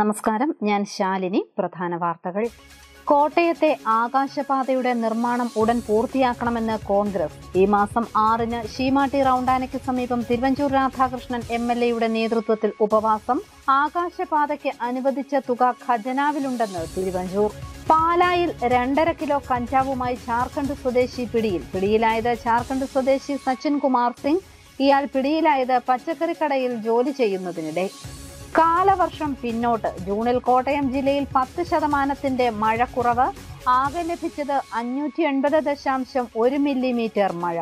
നമസ്കാരം ഞാൻ ശാലിനി പ്രധാന വാർത്തകൾ കോട്ടയത്തെ ആകാശപാതയുടെ നിർമ്മാണം ഉടൻ പൂർത്തിയാക്കണമെന്ന് കോൺഗ്രസ് ഈ മാസം ആറിന് ശീമാട്ടി റൌണ്ടാനയ്ക്ക് സമീപം തിരുവഞ്ചൂർ രാധാകൃഷ്ണൻ എം എൽ എയുടെ നേതൃത്വത്തിൽ ഉപവാസം ആകാശപാതയ്ക്ക് അനുവദിച്ച തുക ഖജനാവിലുണ്ടെന്ന് തിരുവഞ്ചൂർ പാലായിൽ രണ്ടര കിലോ കഞ്ചാവുമായി ജാർഖണ്ഡ് സ്വദേശി പിടിയിൽ പിടിയിലായത് ജാർഖണ്ഡ് സ്വദേശി സച്ചിൻ കുമാർ സിംഗ് ഇയാൾ പിടിയിലായത് പച്ചക്കറിക്കടയിൽ ജോലി ചെയ്യുന്നതിനിടെ കാലവർഷം പിന്നോട്ട് ജൂണിൽ കോട്ടയം ജില്ലയിൽ പത്ത് ശതമാനത്തിന്റെ മഴക്കുറവ് ആകെ ലഭിച്ചത് അഞ്ഞൂറ്റി എൺപത് ദശാംശം ഒരു മില്ലിമീറ്റർ മഴ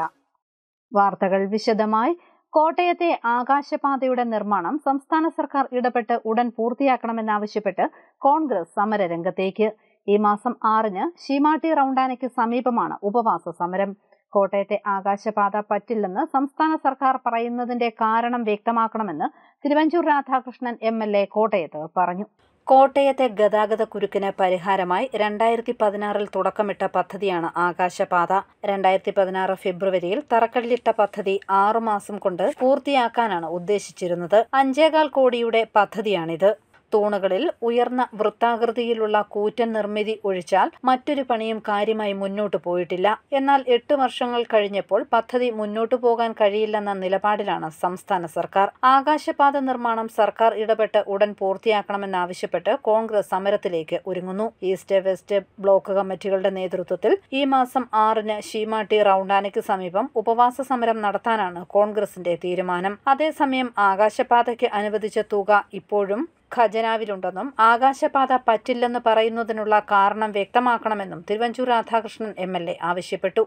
വാർത്തകൾ വിശദമായി കോട്ടയത്തെ ആകാശപാതയുടെ നിർമ്മാണം സംസ്ഥാന സർക്കാർ ഇടപെട്ട് ഉടൻ പൂർത്തിയാക്കണമെന്നാവശ്യപ്പെട്ട് കോൺഗ്രസ് സമരരംഗത്തേക്ക് ഈ മാസം ആറിന് ഷീമാട്ടി റൌണ്ടാനയ്ക്ക് സമീപമാണ് ഉപവാസ സമരം കോട്ടയത്തെ ആകാശപാത പറ്റില്ലെന്ന് സംസ്ഥാന സർക്കാർ പറയുന്നതിന്റെ കാരണം വ്യക്തമാക്കണമെന്ന് Thiruvanchoor Radhakrishnan M L A കോട്ടയത്ത് പറഞ്ഞു കോട്ടയത്തെ ഗതാഗത കുരുക്കിന് പരിഹാരമായി രണ്ടായിരത്തി പതിനാറിൽ തുടക്കമിട്ട പദ്ധതിയാണ് ആകാശപാത രണ്ടായിരത്തി പതിനാറ് ഫെബ്രുവരിയിൽ തറക്കല്ലിട്ട പദ്ധതി ആറുമാസം കൊണ്ട് പൂർത്തിയാക്കാനാണ് ഉദ്ദേശിച്ചിരുന്നത് അഞ്ചേകാൽ കോടിയുടെ പദ്ധതിയാണിത് തൂണുകളിൽ ഉയർന്ന വൃത്താകൃതിയിലുള്ള കൂറ്റൻ നിർമ്മിതി ഒഴിച്ചാൽ മറ്റൊരു പണിയും കാര്യമായി മുന്നോട്ടു പോയിട്ടില്ല എന്നാൽ എട്ട് വർഷങ്ങൾ കഴിഞ്ഞപ്പോൾ പദ്ധതി മുന്നോട്ടു പോകാൻ കഴിയില്ലെന്ന നിലപാടിലാണ് സംസ്ഥാന സർക്കാർ ആകാശപാത നിർമ്മാണം സർക്കാർ ഇടപെട്ട് ഉടൻ പൂർത്തിയാക്കണമെന്നാവശ്യപ്പെട്ട് കോൺഗ്രസ് സമരത്തിലേക്ക് ഒരുങ്ങുന്നു ഈസ്റ്റ് വെസ്റ്റ് ബ്ലോക്ക് കമ്മിറ്റികളുടെ നേതൃത്വത്തിൽ ഈ മാസം ആറിന് ഷീമാട്ടി റൌണ്ടാനയ്ക്ക് സമീപം ഉപവാസ സമരം നടത്താനാണ് കോൺഗ്രസിന്റെ തീരുമാനം അതേസമയം ആകാശപാതയ്ക്ക് അനുവദിച്ച തുക ഇപ്പോഴും ഖജനാവിലുണ്ടെന്നും ആകാശപാത പറ്റില്ലെന്ന് പറയുന്നതിനുള്ള കാരണം വ്യക്തമാക്കണമെന്നും Thiruvanchoor Radhakrishnan M L A ആവശ്യപ്പെട്ടു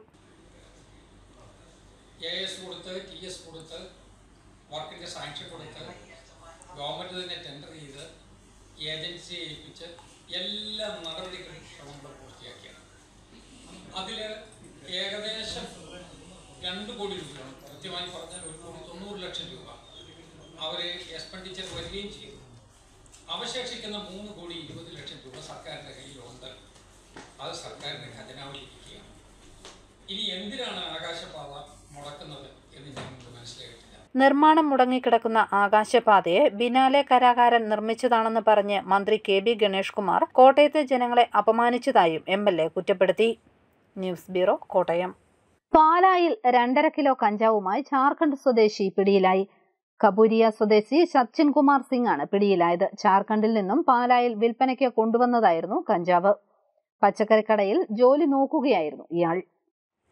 തന്നെ ടെൻഡർ ചെയ്ത് അതിൽ ഏകദേശം രണ്ട് കോടി രൂപയാണ് കൃത്യമായി പറഞ്ഞാൽ ഒരു കോടി തൊണ്ണൂറ് ലക്ഷം രൂപ അവർ എക്സ്പെൻഡിച്ചർ വരികയും ചെയ്തു അവശേഷിക്കുന്ന മൂന്ന് കോടി ഇരുപത് ലക്ഷം രൂപ സർക്കാരിൻ്റെ കയ്യിലുണ്ട് അത് സർക്കാരിന്റെ ഖജനാവിലിരിക്കുകയാണ് ഇനി എന്തിനാണ് ആകാശപാത മുടക്കുന്നത് എന്ന് ഞങ്ങൾക്ക് മനസ്സിലായിട്ടില്ല നിർമ്മാണം മുടങ്ങിക്കിടക്കുന്ന ആകാശപാതയെ ബിനാലെ കരാകാരൻ നിർമ്മിച്ചതാണെന്ന് പറഞ്ഞ് മന്ത്രി കെ ബി ഗണേഷ് കുമാർ കോട്ടയത്തെ ജനങ്ങളെ അപമാനിച്ചതായും എം എൽ എ കുറ്റപ്പെടുത്തി ന്യൂസ് ബ്യൂറോ കോട്ടയം പാലായിൽ രണ്ടര കിലോ കഞ്ചാവുമായി ജാർഖണ്ഡ് സ്വദേശി പിടിയിലായി കപൂരിയ സ്വദേശി സച്ചിൻ കുമാർ സിംഗ് ആണ് പിടിയിലായത് ജാർഖണ്ഡിൽ നിന്നും പാലായിൽ വിൽപ്പനയ്ക്ക് കൊണ്ടുവന്നതായിരുന്നു കഞ്ചാവ് പച്ചക്കറിക്കടയിൽ ജോലി നോക്കുകയായിരുന്നു ഇയാൾ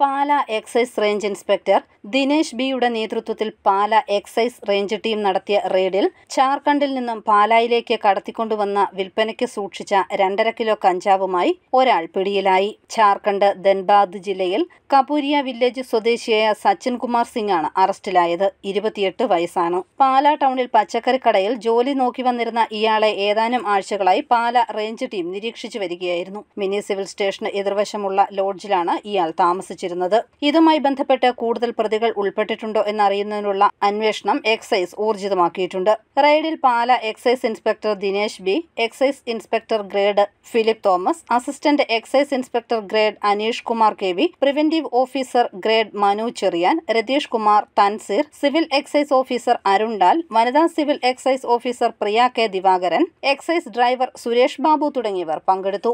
Pala excise range inspector Dinesh ബിയുടെ നേതൃത്വത്തിൽ പാല എക്സൈസ് റേഞ്ച് ടീം നടത്തിയ റെയ്ഡിൽ ഝാർഖണ്ഡിൽ നിന്നും പാലായിലേക്ക് കടത്തിക്കൊണ്ടുവന്ന വിൽപ്പനയ്ക്ക് സൂക്ഷിച്ച രണ്ടര കിലോ കഞ്ചാവുമായി ഒരാൾ പിടിയിലായി ഝാർഖണ്ഡ് ധൻബാദ് ജില്ലയിൽ കപൂരിയ വില്ലേജ് സ്വദേശിയായ സച്ചിൻ കുമാർ സിംഗ് ആണ് അറസ്റ്റിലായത് ഇരുപത്തിയെട്ട് വയസ്സാണ് പാല ടൗണിൽ പച്ചക്കറി കടയിൽ ജോലി നോക്കി വന്നിരുന്ന ഇയാളെ ഏതാനും ആഴ്ചകളായി പാല റേഞ്ച് ടീം നിരീക്ഷിച്ചു വരികയായിരുന്നു മിനി സിവിൽ സ്റ്റേഷന് എതിർവശമുള്ള ലോഡ്ജിലാണ് ഇയാൾ താമസിച്ചത് ആരോപിച്ചിരുന്നത് ഇതുമായി ബന്ധപ്പെട്ട് കൂടുതൽ പ്രതികൾ ഉൾപ്പെട്ടിട്ടുണ്ടോ എന്നറിയുന്നതിനുള്ള അന്വേഷണം എക്സൈസ് ഊർജിതമാക്കിയിട്ടുണ്ട് റെയ്ഡിൽ Pala excise inspector Dinesh B excise inspector grade Philip Thomas assistant excise inspector grade Aneesh Kumar K V preventive officer grade Manu Cherian Ratheesh Kumar Thanseer civil excise officer Arun Dal വനിതാ civil excise officer Priya K Divakaran excise driver Suresh Babu തുടങ്ങിയവർ പങ്കെടുത്തു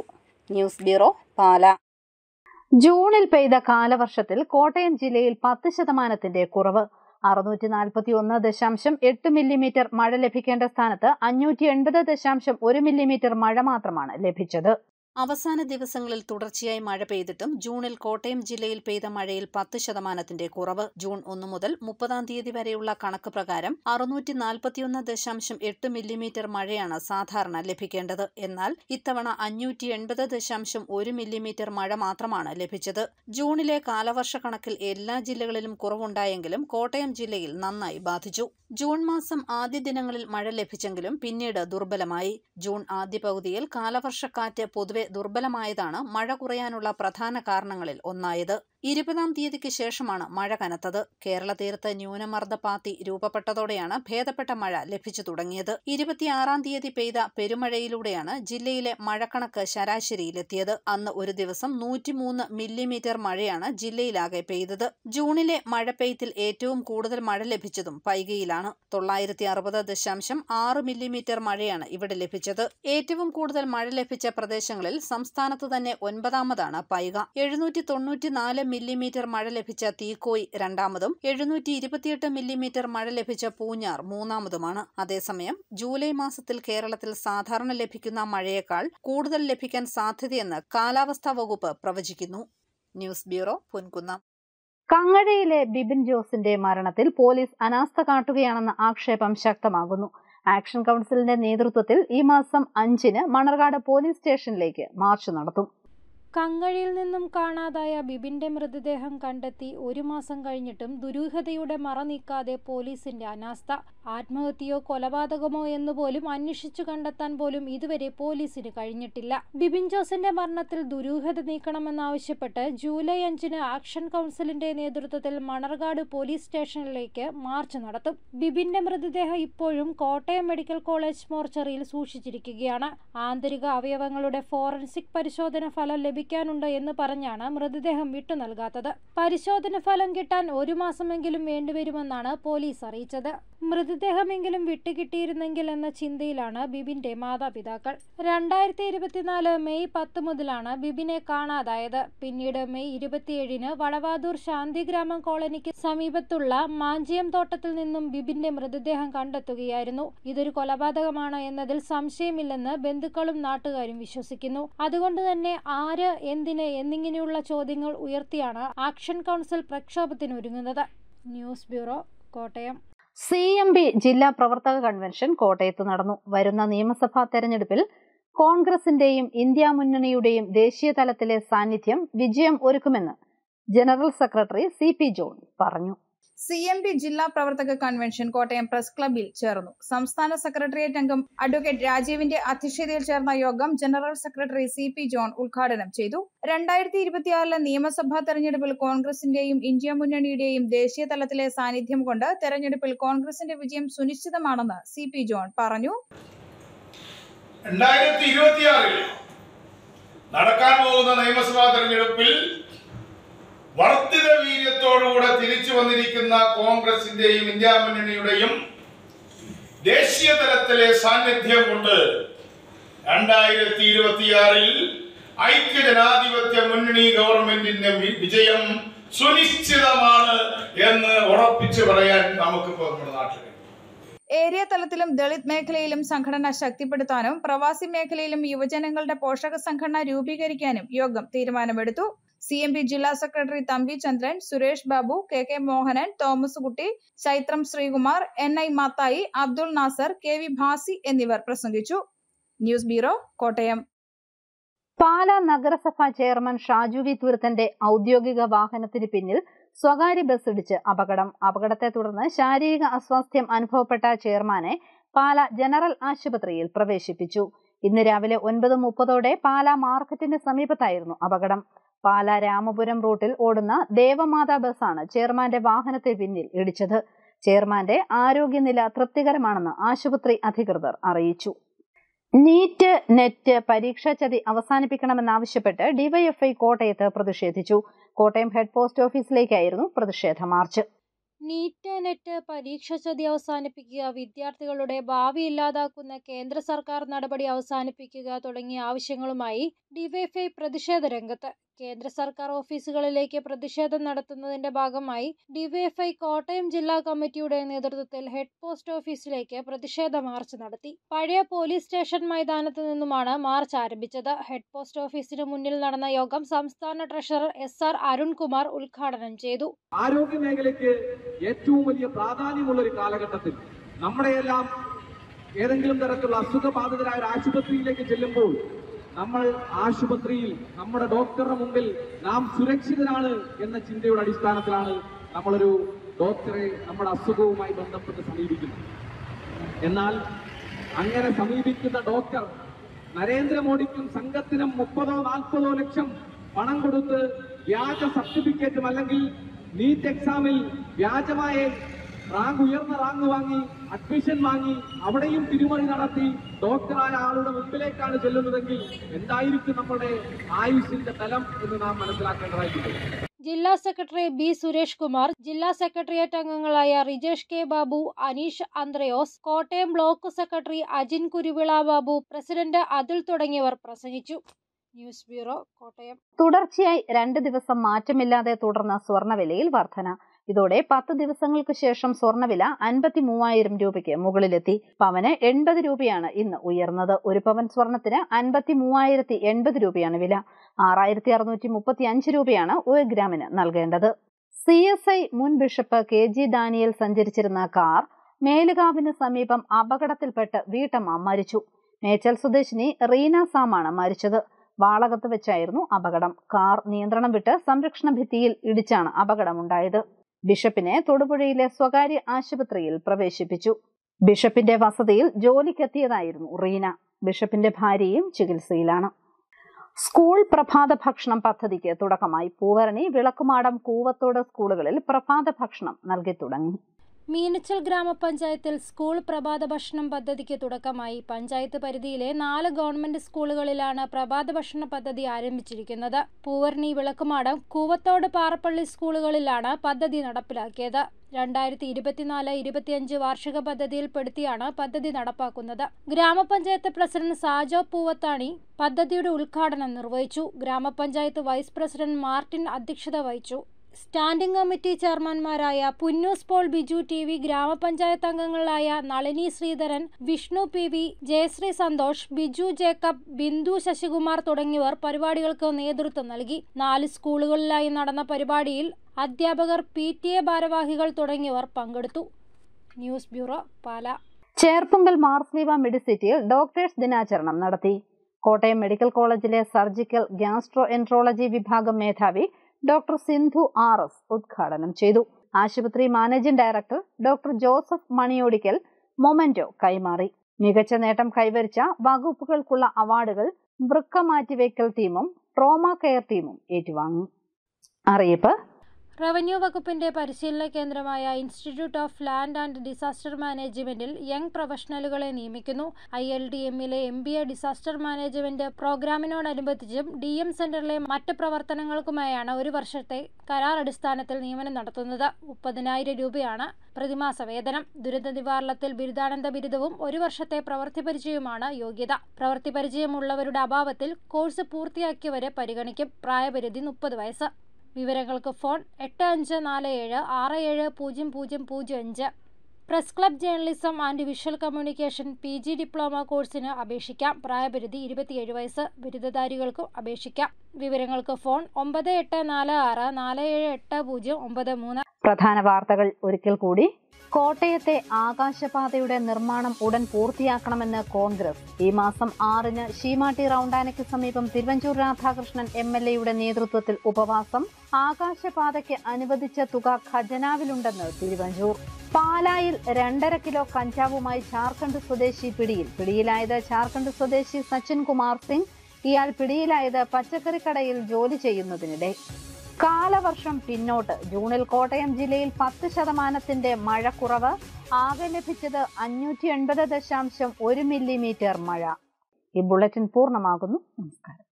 ന്യൂസ് ബ്യൂറോ പാല ജൂണിൽ പെയ്ത കാലവർഷത്തിൽ കോട്ടയം ജില്ലയിൽ പത്ത് ശതമാനത്തിന്റെ കുറവ് അറുന്നൂറ്റി നാൽപ്പത്തി ഒന്ന് ദശാംശം എട്ട് മില്ലിമീറ്റർ മഴ ലഭിക്കേണ്ട സ്ഥാനത്ത് അഞ്ഞൂറ്റി എൺപത് ദശാംശം ഒരു മില്ലിമീറ്റർ മഴ മാത്രമാണ് ലഭിച്ചത് അവസാന ദിവസങ്ങളിൽ തുടർച്ചയായി മഴ പെയ്തിട്ടും ജൂണിൽ കോട്ടയം ജില്ലയിൽ പെയ്ത മഴയിൽ പത്ത് ശതമാനത്തിന്റെ കുറവ് ജൂൺ ഒന്നു മുതൽ മുപ്പതാം തീയതി വരെയുള്ള കണക്ക് പ്രകാരം അറുനൂറ്റി നാൽപ്പത്തിയൊന്ന് ദശാംശം എട്ട് മില്ലിമീറ്റർ മഴയാണ് സാധാരണ ലഭിക്കേണ്ടത് എന്നാൽ ഇത്തവണ അഞ്ഞൂറ്റി എൺപത് ദശാംശം ഒരു മില്ലിമീറ്റർ മഴ മാത്രമാണ് ലഭിച്ചത് ജൂണിലെ കാലവർഷ കണക്കിൽ എല്ലാ ജില്ലകളിലും കുറവുണ്ടായെങ്കിലും കോട്ടയം ജില്ലയിൽ നന്നായി ബാധിച്ചു ജൂൺ മാസം ആദ്യ ദിനങ്ങളിൽ മഴ ലഭിച്ചെങ്കിലും പിന്നീട് ദുർബലമായി ജൂൺ ആദ്യ പകുതിയിൽ കാലവർഷക്കാറ്റ് പൊതുവെ വളരെ ദുർബലമായതാണ് മഴ കുറയാനുള്ള പ്രധാന കാരണങ്ങളിൽ ഒന്നായത് ഇരുപതാം തീയതിക്ക് ശേഷമാണ് മഴ കനത്തത് കേരള തീരത്ത് ന്യൂനമർദ്ദപാത്തി രൂപപ്പെട്ടതോടെയാണ് ഭേദപ്പെട്ട മഴ ലഭിച്ചു തുടങ്ങിയത് ഇരുപത്തിയാറാം തീയതി പെയ്ത പെരുമഴയിലൂടെയാണ് ജില്ലയിലെ മഴക്കണക്ക് ശരാശരിയിലെത്തിയത് അന്ന് ഒരു ദിവസം നൂറ്റിമൂന്ന് മില്ലിമീറ്റർ മഴയാണ് ജില്ലയിലാകെ പെയ്തത് ജൂണിലെ മഴപെയ്ത്തിൽ ഏറ്റവും കൂടുതൽ മഴ ലഭിച്ചതും പൈകയിലാണ് തൊള്ളായിരത്തി അറുപത് ദശാംശം ആറ് മില്ലിമീറ്റർ മഴയാണ് ഇവിടെ ലഭിച്ചത് ഏറ്റവും കൂടുതൽ മഴ ലഭിച്ച പ്രദേശങ്ങളിൽ സംസ്ഥാനത്ത് തന്നെ ഒൻപതാമതാണ് പൈക എഴുന്നൂറ്റി തൊണ്ണൂറ്റിനാല് മില്ലിമീറ്റർ മഴ ലഭിച്ച തീക്കോയ് രണ്ടാമതും എഴുന്നൂറ്റി ഇരുപത്തിയെട്ട് മില്ലിമീറ്റർ മഴ ലഭിച്ച പൂഞ്ഞാർ മൂന്നാമതുമാണ് അതേസമയം ജൂലൈ മാസത്തിൽ കേരളത്തിൽ സാധാരണ ലഭിക്കുന്ന മഴയേക്കാൾ കൂടുതൽ ലഭിക്കാൻ സാധ്യതയെന്ന് കാലാവസ്ഥാ വകുപ്പ് പ്രവചിക്കുന്നു ന്യൂസ് ബ്യൂറോ പുൻകുന്നം കങ്ങഴയിലെ ബിബിൻ ജോസിന്റെ മരണത്തിൽ പോലീസ് അനാസ്ഥ കാട്ടുകയാണെന്ന ആക്ഷേപം ശക്തമാകുന്നു ആക്ഷൻ കൗൺസിലിന്റെ നേതൃത്വത്തിൽ ഈ മാസം അഞ്ചിന് മണർകാട് പോലീസ് സ്റ്റേഷനിലേക്ക് മാർച്ച് നടത്തും കങ്ങഴിയിൽ നിന്നും കാണാതായ ബിബിന്റെ മൃതദേഹം കണ്ടെത്തി ഒരു മാസം കഴിഞ്ഞിട്ടും ദുരൂഹതയുടെ മറ നീക്കാതെ പോലീസിന്റെ അനാസ്ഥ ആത്മഹത്യയോ കൊലപാതകമോ പോലും അന്വേഷിച്ചു കണ്ടെത്താൻ പോലും ഇതുവരെ പോലീസിന് കഴിഞ്ഞിട്ടില്ല ബിബിൻ ജോസിന്റെ മരണത്തിൽ ദുരൂഹത നീക്കണമെന്നാവശ്യപ്പെട്ട് ജൂലൈ അഞ്ചിന് ആക്ഷൻ കൗൺസിലിന്റെ നേതൃത്വത്തിൽ മണർകാട് പോലീസ് സ്റ്റേഷനിലേക്ക് മാർച്ച് നടത്തും ബിബിന്റെ മൃതദേഹം ഇപ്പോഴും കോട്ടയം മെഡിക്കൽ കോളേജ് മോർച്ചറിയിൽ സൂക്ഷിച്ചിരിക്കുകയാണ് ആന്തരിക അവയവങ്ങളുടെ ഫോറൻസിക് പരിശോധന ഫലം ലഭിക്കാനുണ്ട് എന്ന് പറഞ്ഞാണ് മൃതദേഹം വിട്ടു നൽകാത്തത് പരിശോധന ഫലം കിട്ടാൻ ഒരു മാസമെങ്കിലും വേണ്ടിവരുമെന്നാണ് പോലീസ് അറിയിച്ചത് മൃതദേഹമെങ്കിലും വിട്ടുകിട്ടിയിരുന്നെങ്കിൽ എന്ന ചിന്തയിലാണ് ബിബിന്റെ മാതാപിതാക്കൾ രണ്ടായിരത്തി ഇരുപത്തിനാല് മെയ് പത്ത് മുതലാണ് ബിബിനെ കാണാതായത് പിന്നീട് മെയ് ഇരുപത്തിയേഴിന് വടവാതൂർ ശാന്തിഗ്രാമം കോളനിക്ക് സമീപത്തുള്ള മാഞ്ചിയം തോട്ടത്തിൽ നിന്നും ബിബിന്റെ മൃതദേഹം കണ്ടെത്തുകയായിരുന്നു ഇതൊരു കൊലപാതകമാണ് എന്നതിൽ സംശയമില്ലെന്ന് ബന്ധുക്കളും നാട്ടുകാരും വിശ്വസിക്കുന്നു അതുകൊണ്ട് തന്നെ ആര് എന്തിന് എന്നിങ്ങനെയുള്ള ചോദ്യങ്ങൾ ഉയർത്തിയാണ് ആക്ഷൻ കൗൺസിൽ പ്രക്ഷോഭത്തിനൊരുങ്ങുന്നത് news bureau Kottayam C M P ജില്ലാ പ്രവർത്തക കൺവെൻഷൻ കോട്ടയത്ത് നടന്നു വരുന്ന നിയമസഭാ തെരഞ്ഞെടുപ്പിൽ കോൺഗ്രസിന്റെയും ഇന്ത്യ മുന്നണിയുടെയും ദേശീയ തലത്തിലെ സാന്നിധ്യം വിജയം ഒരുക്കുമെന്ന് general secretary C P John പറഞ്ഞു സി എം പി ജില്ലാ പ്രവർത്തക കൺവെൻഷൻ കോട്ടയം പ്രസ് ക്ലബിൽ ചേർന്നു സംസ്ഥാന സെക്രട്ടേറിയറ്റ് അംഗം അഡ്വക്കേറ്റ് രാജീവിന്റെ അധ്യക്ഷതയിൽ ചേർന്ന യോഗം general secretary C P John ഉദ്ഘാടനം ചെയ്തു രണ്ടായിരത്തി ഇരുപത്തിയാറിലെ നിയമസഭാ തെരഞ്ഞെടുപ്പിൽ കോൺഗ്രസിന്റെയും ഇന്ത്യ മുന്നണിയുടെയും ദേശീയ തലത്തിലെ സാന്നിധ്യം കൊണ്ട് തെരഞ്ഞെടുപ്പിൽ കോൺഗ്രസിന്റെ വിജയം സുനിശ്ചിതമാണെന്ന് സി പി ജോൺ പറഞ്ഞു നടക്കാൻ പോകുന്ന നിയമസഭാ തെരഞ്ഞെടുപ്പിൽ വർദ്ധിത വീര്യത്തോടുകൂടെ തിരിച്ചു വന്നിരിക്കുന്ന കോൺഗ്രസിന്റെയും ഇന്ത്യ മുന്നണിയുടെയും ദേശീയ തലത്തിലെ സാന്നിധ്യം കൊണ്ട് രണ്ടായിരത്തി ഇരുപത്തിയാറിൽ ഐക്യജനാധിപത്യ മുന്നണി ഗവൺമെന്റിന്റെ വിജയം സുനിശ്ചിതമാണ് എന്ന് ഉറപ്പിച്ചു പറയാൻ നമുക്ക് നമ്മുടെ നാട്ടിൽ ഏരിയ തലത്തിലും ദളിത് മേഖലയിലും സംഘടന ശക്തിപ്പെടുത്താനും പ്രവാസി മേഖലയിലും യുവജനങ്ങളുടെ പോഷക സംഘടന രൂപീകരിക്കാനും യോഗം തീരുമാനമെടുത്തു സി എം പി ജില്ലാ secretary Thampi Chandran Suresh Babu K K Mohanan Thomas Kutty Chaithram Sreekumar N I Mathai Abdul Nasser K V Bhasi എന്നിവർ പ്രസംഗിച്ചു ന്യൂസ് ബ്യൂറോ കോട്ടയം പാലാ നഗരസഭാ ചെയർമാൻ ഷാജു വി തുരുത്തന്റെ ഔദ്യോഗിക വാഹനത്തിന് പിന്നിൽ സ്വകാര്യ ബസ് ഇടിച്ച് അപകടം അപകടത്തെ തുടർന്ന് ശാരീരിക അസ്വാസ്ഥ്യം അനുഭവപ്പെട്ട ചെയർമാനെ പാല ജനറൽ ആശുപത്രിയിൽ പ്രവേശിപ്പിച്ചു ഇന്ന് രാവിലെ ഒൻപത് മുപ്പതോടെ പാല മാർക്കറ്റിന് സമീപത്തായിരുന്നു അപകടം പാല രാമപുരം റൂട്ടിൽ ഓടുന്ന ദേവമാതാ ബസ്സാണ് ചെയർമാന്റെ വാഹനത്തിന് പിന്നിൽ ഇടിച്ചത് ചെയർമാന്റെ ആരോഗ്യനില തൃപ്തികരമാണെന്ന് ആശുപത്രി അധികൃതർ അറിയിച്ചു നീറ്റ് നെറ്റ് പരീക്ഷാ ചതി അവസാനിപ്പിക്കണമെന്നാവശ്യപ്പെട്ട് ഡിവൈഎഫ്ഐ കോട്ടയത്ത് പ്രതിഷേധിച്ചു കോട്ടയം ഹെഡ് പോസ്റ്റ് ഓഫീസിലേക്കായിരുന്നു പ്രതിഷേധ മാർച്ച് നീറ്റ് നെറ്റ് പരീക്ഷ ചതി അവസാനിപ്പിക്കുക വിദ്യാർത്ഥികളുടെ ഭാവി ഇല്ലാതാക്കുന്ന കേന്ദ്ര സർക്കാർ നടപടി അവസാനിപ്പിക്കുക തുടങ്ങിയ ആവശ്യങ്ങളുമായി ഡിവൈഫൈ പ്രതിഷേധ രംഗത്ത് കേന്ദ്ര സർക്കാർ ഓഫീസുകളിലേക്ക് പ്രതിഷേധം നടത്തുന്നതിന്റെ ഭാഗമായി ഡിവൈഎഫ്ഐ കോട്ടയം ജില്ലാ കമ്മിറ്റിയുടെ നേതൃത്വത്തിൽ ഹെഡ് പോസ്റ്റ് ഓഫീസിലേക്ക് പ്രതിഷേധ മാർച്ച് നടത്തി പഴയ പോലീസ് സ്റ്റേഷൻ മൈതാനത്ത് നിന്നുമാണ് മാർച്ച് ആരംഭിച്ചത് ഹെഡ് പോസ്റ്റ് ഓഫീസിന് മുന്നിൽ നടന്ന യോഗം സംസ്ഥാന ട്രഷറർ എസ് ആർ അരുൺകുമാർ ഉദ്ഘാടനം ചെയ്തു ആരോഗ്യ മേഖലയ്ക്ക് ഏറ്റവും വലിയ പ്രാധാന്യമുള്ള ഒരു കാലഘട്ടത്തിൽ നമ്മുടെയെല്ലാം ഏതെങ്കിലും തരത്തിലുള്ള അസുഖബാധിതരായ ഒരു ആശുപത്രിയിലേക്ക് ചെല്ലുമ്പോൾ നമ്മൾ ആശുപത്രിയിൽ നമ്മുടെ ഡോക്ടറുടെ മുമ്പിൽ നാം സുരക്ഷിതനാണ് എന്ന ചിന്തയുടെ അടിസ്ഥാനത്തിലാണ് നമ്മളൊരു ഡോക്ടറെ നമ്മുടെ അസുഖവുമായി ബന്ധപ്പെട്ട് സമീപിക്കുന്നത് എന്നാൽ അങ്ങനെ സമീപിക്കുന്ന ഡോക്ടർ നരേന്ദ്രമോദിക്കും സംഘത്തിനും മുപ്പതോ നാൽപ്പതോ ലക്ഷം പണം കൊടുത്ത് വ്യാജ സർട്ടിഫിക്കറ്റും അല്ലെങ്കിൽ നീറ്റ് എക്സാമിൽ വ്യാജമായ റാങ്ക് ഉയർന്ന റാങ്ക് വാങ്ങി അഡ്മിഷൻ വാങ്ങി അവിടെയും തിരുമറി നടത്തി ഡോക്ടറായ ആളുടെ മുമ്പിലേക്കാണ് ചെല്ലുന്നതെങ്കിൽ എന്തായിരിക്കും നമ്മുടെ ആയുഷിന്റെ തലം എന്ന് നാം മനസ്സിലാക്കേണ്ടതായിട്ടുണ്ട് ജില്ലാ സെക്രട്ടറി ബി സുരേഷ് കുമാർ ജില്ലാ സെക്രട്ടേറിയറ്റ് അംഗങ്ങളായ Rijesh K Babu Aneesh Anthrayos Kottayam block secretary Ajin Kuruvila Babu president അതിൽ തുടങ്ങിയവർ പ്രസംഗിച്ചു ന്യൂസ് ബ്യൂറോ കോട്ടയം തുടർച്ചയായി രണ്ട് ദിവസം മാറ്റമില്ലാതെ തുടർന്ന സ്വർണവിലയിൽ വർധന ഇതോടെ പത്ത് ദിവസങ്ങൾക്ക് ശേഷം സ്വർണ്ണവില അൻപത്തി മൂവായിരം രൂപയ്ക്ക് മുകളിലെത്തി പവന് എൺപത് രൂപയാണ് ഇന്ന് ഉയർന്നത് ഒരു പവൻ സ്വർണത്തിന് അൻപത്തി മൂവായിരത്തി എൺപത് രൂപയാണ് വില ആറായിരത്തി അറുന്നൂറ്റി മുപ്പത്തി അഞ്ച് രൂപയാണ് ഒരു ഗ്രാമിന് നൽകേണ്ടത് സി എസ് ഐ മുൻ ബിഷപ്പ് കെ ജി ദാനിയൽ സഞ്ചരിച്ചിരുന്ന കാർ മേലുകാവിന് സമീപം അപകടത്തിൽപ്പെട്ട് വീട്ടമ്മ മരിച്ചു മേച്ചൽ സ്വദേശിനി റീന സാമാണ് മരിച്ചത് വാളകത്ത് വെച്ചായിരുന്നു അപകടം കാർ നിയന്ത്രണം വിട്ട് സംരക്ഷണ ഭിത്തിയിൽ ഇടിച്ചാണ് അപകടമുണ്ടായത് ബിഷപ്പിനെ തൊടുപുഴയിലെ സ്വകാര്യ ആശുപത്രിയിൽ പ്രവേശിപ്പിച്ചു ബിഷപ്പിന്റെ വസതിയിൽ ജോലിക്കെത്തിയതായിരുന്നു റീന ബിഷപ്പിന്റെ ഭാര്യയും ചികിത്സയിലാണ് സ്കൂൾ പ്രഭാത ഭക്ഷണം പദ്ധതിക്ക് തുടക്കമായി പൂവരണി വിളക്കുമാടം കൂവത്തോട് സ്കൂളുകളിൽ പ്രഭാത ഭക്ഷണം നൽകി തുടങ്ങി മീനച്ചൽ ഗ്രാമപഞ്ചായത്തിൽ സ്കൂൾ പ്രഭാത ഭക്ഷണം പദ്ധതിക്ക് തുടക്കമായി പഞ്ചായത്ത് പരിധിയിലെ നാല് ഗവൺമെന്റ് സ്കൂളുകളിലാണ് പ്രഭാത ഭക്ഷണ പദ്ധതി ആരംഭിച്ചിരിക്കുന്നത് പൂവർണി വിളക്കുമാടം കൂവത്തോട് പാറപ്പള്ളി സ്കൂളുകളിലാണ് പദ്ധതി നടപ്പിലാക്കിയത് രണ്ടായിരത്തി ഇരുപത്തിനാല് ഇരുപത്തിയഞ്ച് വാർഷിക പദ്ധതിയിൽപ്പെടുത്തിയാണ് പദ്ധതി നടപ്പാക്കുന്നത് ഗ്രാമപഞ്ചായത്ത് പ്രസിഡന്റ് സാജോ പൂവത്താണി പദ്ധതിയുടെ ഉദ്ഘാടനം നിർവഹിച്ചു ഗ്രാമപഞ്ചായത്ത് വൈസ് പ്രസിഡന്റ് മാർട്ടിൻ അധ്യക്ഷത വഹിച്ചു സ്റ്റാൻഡിംഗ് കമ്മിറ്റി ചെയർമാൻമാരായ Punnoose Paul Biju T V ഗ്രാമപഞ്ചായത്ത് അംഗങ്ങളായ Nalini Sreedharan Vishnu P V Jayasree Santhosh Biju Jacob Bindu Sasikumar തുടങ്ങിയവർ പരിപാടികൾക്ക് നേതൃത്വം നൽകി നാല് സ്കൂളുകളിലായി നടന്ന പരിപാടിയിൽ അധ്യാപകർ പി ടി എ ഭാരവാഹികൾ തുടങ്ങിയവർ പങ്കെടുത്തു ന്യൂസ് ബ്യൂറോ പാല ചേർപ്പുങ്കൽ മാർസ്ലീവ മെഡിസിറ്റിയിൽ ഡോക്ടേഴ്സ് ദിനാചരണം നടത്തി കോട്ടയം മെഡിക്കൽ കോളേജിലെ സർജിക്കൽ ഗ്യാസ്ട്രോ എൻട്രോളജി വിഭാഗം മേധാവി ഡോക്ടർ സിന്ധു ആർ എസ് ഉദ്ഘാടനം ചെയ്തു ആശുപത്രി managing director doctor Joseph Maniyodickal memento കൈമാറി മികച്ച നേട്ടം കൈവരിച്ച വകുപ്പുകൾക്കുള്ള അവാർഡുകൾ വൃക്ക മാറ്റിവെക്കൽ ടീമും ട്രോമ കെയർ ടീമും ഏറ്റുവാങ്ങി അറിയിപ്പ് റവന്യൂ വകുപ്പിന്റെ പരിശീലന കേന്ദ്രമായ institute of land and disaster മാനേജ്മെന്റിൽ യങ് പ്രൊഫഷണലുകളെ നിയമിക്കുന്നു ഐ എൽ ഡി എമ്മിലെ M B A disaster management പ്രോഗ്രാമിനോടനുബന്ധിച്ചും ഡി എം സെന്ററിലെ മറ്റ് പ്രവർത്തനങ്ങൾക്കുമായാണ് ഒരു വർഷത്തെ കരാർ അടിസ്ഥാനത്തിൽ നിയമനം നടത്തുന്നത് മുപ്പതിനായിരം രൂപയാണ് പ്രതിമാസ വേതനം ദുരന്ത നിവാരണത്തിൽ ബിരുദാനന്ദ ബിരുദവും ഒരു വർഷത്തെ പ്രവൃത്തി പരിചയവുമാണ് യോഗ്യത പ്രവൃത്തി പരിചയമുള്ളവരുടെ അഭാവത്തിൽ കോഴ്സ് പൂർത്തിയാക്കിയവരെ പരിഗണിക്കും പ്രായപരിധി മുപ്പത് വയസ്സ് വിവരങ്ങൾക്ക് ഫോൺ എട്ട് അഞ്ച് നാല് ഏഴ് ആറ് ഏഴ് പൂജ്യം പൂജ്യം പൂജ്യം അഞ്ച് press club journalism and visual communication P G diploma കോഴ്സിന് അപേക്ഷിക്കാം പ്രായപരിധി ഇരുപത്തിയേഴ് വയസ്സ് ബിരുദധാരികൾക്കും അപേക്ഷിക്കാം വിവരങ്ങൾക്ക് ഫോൺ ഒമ്പത് എട്ട് നാല് ആറ് നാല് ഏഴ് എട്ട് പൂജ്യം ഒമ്പത് മൂന്ന് പ്രധാന വാർത്തകൾ ഒരിക്കൽ കൂടി കോട്ടയത്തെ ആകാശപാതയുടെ നിർമ്മാണം ഉടൻ പൂർത്തിയാക്കണമെന്ന് കോൺഗ്രസ് ഈ മാസം ആറിന് ഷീമാട്ടി റൌണ്ടാനയ്ക്ക് സമീപം തിരുവഞ്ചൂർ രാധാകൃഷ്ണൻ എം എൽ എയുടെ നേതൃത്വത്തിൽ ഉപവാസം ആകാശപാതയ്ക്ക് അനുവദിച്ച തുക ഖജനാവിലുണ്ടെന്ന് തിരുവഞ്ചൂർ പാലായിൽ രണ്ടര കിലോ കഞ്ചാവുമായി ജാർഖണ്ഡ് സ്വദേശി പിടിയിൽ പിടിയിലായത് ജാർഖണ്ഡ് സ്വദേശി സച്ചിൻ കുമാർ സിംഗ് ഇയാൾ പിടിയിലായത് പച്ചക്കറിക്കടയിൽ ജോലി ചെയ്യുന്നതിനിടെ കാലവർഷം പിന്നോട്ട് ജൂണിൽ കോട്ടയം ജില്ലയിൽ പത്ത് ശതമാനത്തിന്റെ മഴക്കുറവ് ആകെ ലഭിച്ചത് അഞ്ഞൂറ്റി എൺപത് ദശാംശം ഒരു മില്ലിമീറ്റർ മഴ ഈ ബുള്ളറ്റിൻ പൂർണ്ണമാകുന്നു നമസ്കാരം